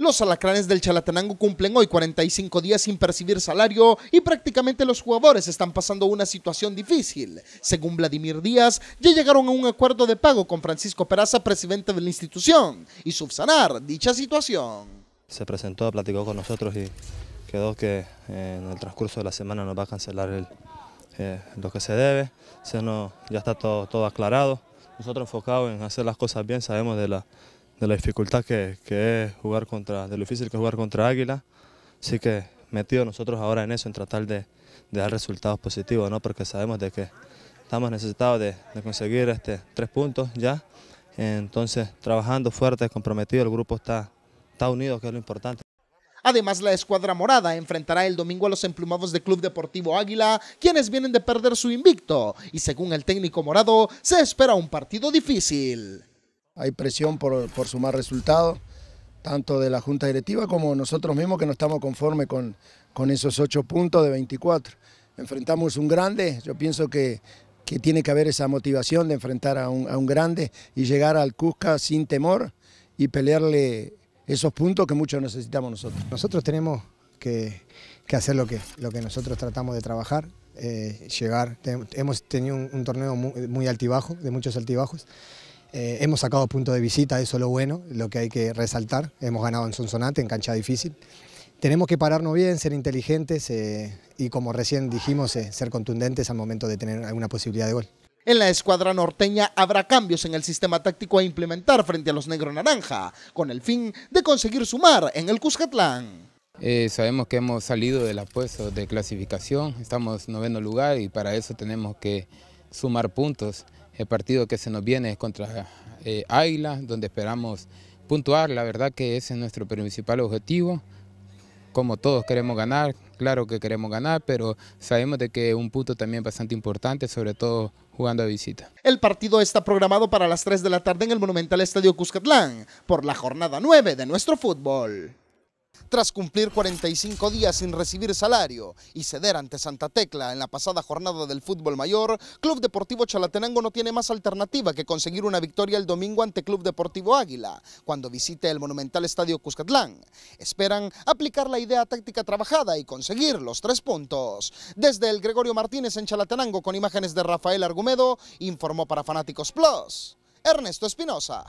Los alacranes del Chalatenango cumplen hoy 45 días sin percibir salario y prácticamente los jugadores están pasando una situación difícil. Según Vladimir Díaz, ya llegaron a un acuerdo de pago con Francisco Peraza, presidente de la institución, y subsanar dicha situación. Se presentó, platicó con nosotros y quedó que eh, en el transcurso de la semana nos va a cancelar eh, lo que se debe. ya está todo, todo aclarado. Nosotros enfocados en hacer las cosas bien, sabemos de la de la dificultad que, es jugar contra, de lo difícil que jugar contra Águila. Así que metido nosotros ahora en eso, en tratar de, dar resultados positivos, ¿no? porque sabemos de que estamos necesitados de, conseguir este, tres puntos ya. Entonces, trabajando fuerte, comprometido, el grupo está, está unido, que es lo importante. Además, la escuadra morada enfrentará el domingo a los emplumados de Club Deportivo Águila, quienes vienen de perder su invicto, y según el técnico morado, se espera un partido difícil. Hay presión por, por sumar resultados, tanto de la Junta Directiva como nosotros mismos que no estamos conformes con, con esos ocho puntos de 24. Enfrentamos un grande, yo pienso que, tiene que haber esa motivación de enfrentar a un, grande y llegar al Cusca sin temor y pelearle esos puntos que muchos necesitamos nosotros. Nosotros tenemos que, hacer lo que, lo que nosotros tratamos de trabajar, eh, llegar. hemos tenido un, torneo muy, altibajo, de muchos altibajos, eh, hemos sacado punto de visita, eso es lo bueno, lo que hay que resaltar. Hemos ganado en Sonsonate, en cancha difícil. Tenemos que pararnos bien, ser inteligentes eh, y como recién dijimos, eh, ser contundentes al momento de tener alguna posibilidad de gol. En la escuadra norteña habrá cambios en el sistema táctico a implementar frente a los negro naranja, con el fin de conseguir sumar en el Cuscatlán. sabemos que hemos salido del apuesto de clasificación, estamos en noveno lugar y para eso tenemos que sumar puntos. El partido que se nos viene es contra Aila, eh, Águila, donde esperamos puntuar, la verdad que ese es nuestro principal objetivo. Como todos queremos ganar, claro que queremos ganar, pero sabemos de que un punto también bastante importante, sobre todo jugando a visita. El partido está programado para las 3 de la tarde en el Monumental Estadio Cuscatlán, por la jornada 9 de nuestro fútbol. Tras cumplir 45 días sin recibir salario y ceder ante Santa Tecla en la pasada jornada del fútbol mayor, Club Deportivo Chalatenango no tiene más alternativa que conseguir una victoria el domingo ante Club Deportivo Águila, cuando visite el monumental Estadio Cuscatlán. Esperan aplicar la idea táctica trabajada y conseguir los tres puntos. Desde el Gregorio Martínez en Chalatenango, con imágenes de Rafael Argumedo, informó para Fanáticos Plus, Ernesto Espinosa.